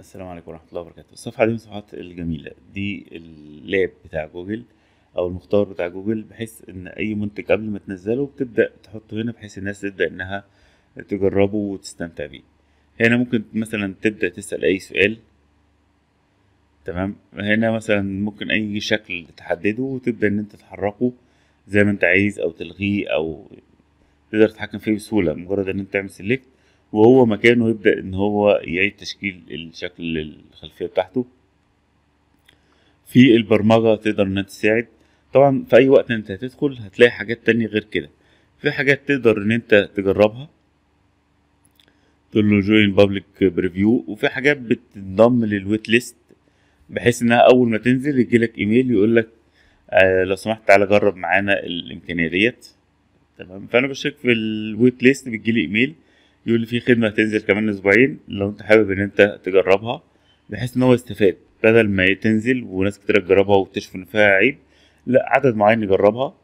السلام عليكم ورحمه الله وبركاته الصفحه دي من الصفحات الجميله دي اللاب بتاع جوجل او المختار بتاع جوجل بحيث ان اي منتج قبل ما تنزله بتبدا تحطه هنا بحيث الناس تبدا انها تجربه وتستمتع بيه هنا ممكن مثلا تبدا تسال اي سؤال تمام هنا مثلا ممكن اي شكل تحدده وتبدا ان انت تحركه زي ما انت عايز او تلغيه او تقدر تتحكم فيه بسهوله مجرد ان انت تعمل سيلكت وهو مكانه يبدأ إن هو يعيد تشكيل الشكل الخلفية بتاعته في البرمجة تقدر إنها تساعد طبعا في أي وقت أنت هتدخل هتلاقي حاجات تانية غير كده في حاجات تقدر إن أنت تجربها تقول له جوين بابليك بريفيو وفي حاجات بتنضم للويت ليست بحيث انها اول ما تنزل يجيلك ايميل يقول لك آه لو سمحت تعالى جرب معانا الامكانيه ديت تمام فانا بشترك في الويت ليست بتجيلي ايميل يقول لي في خدمه هتنزل كمان اسبوعين لو انت حابب ان انت تجربها بحيث ان هو يستفاد بدل ما تنزل وناس كتير تجربها وتكتشف ان فيها عيب لا عدد معين يجربها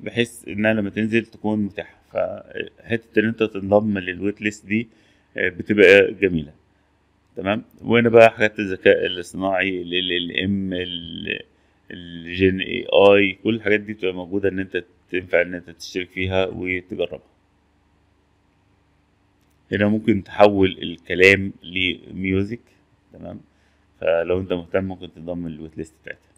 بحيث انها لما تنزل تكون متاحه فحته ان انت تنضم للويت ليست دي آه، بتبقى جميله تمام وهنا بقى حاجات الذكاء الاصطناعي ال ال ال ام الجين اي اي كل الحاجات دي بتبقى موجوده ان انت تنفع ان انت تشترك فيها وتجربها هنا ممكن تحول الكلام لميوزك تمام فلو انت مهتم ممكن تنضم للويت ليست بتاعتها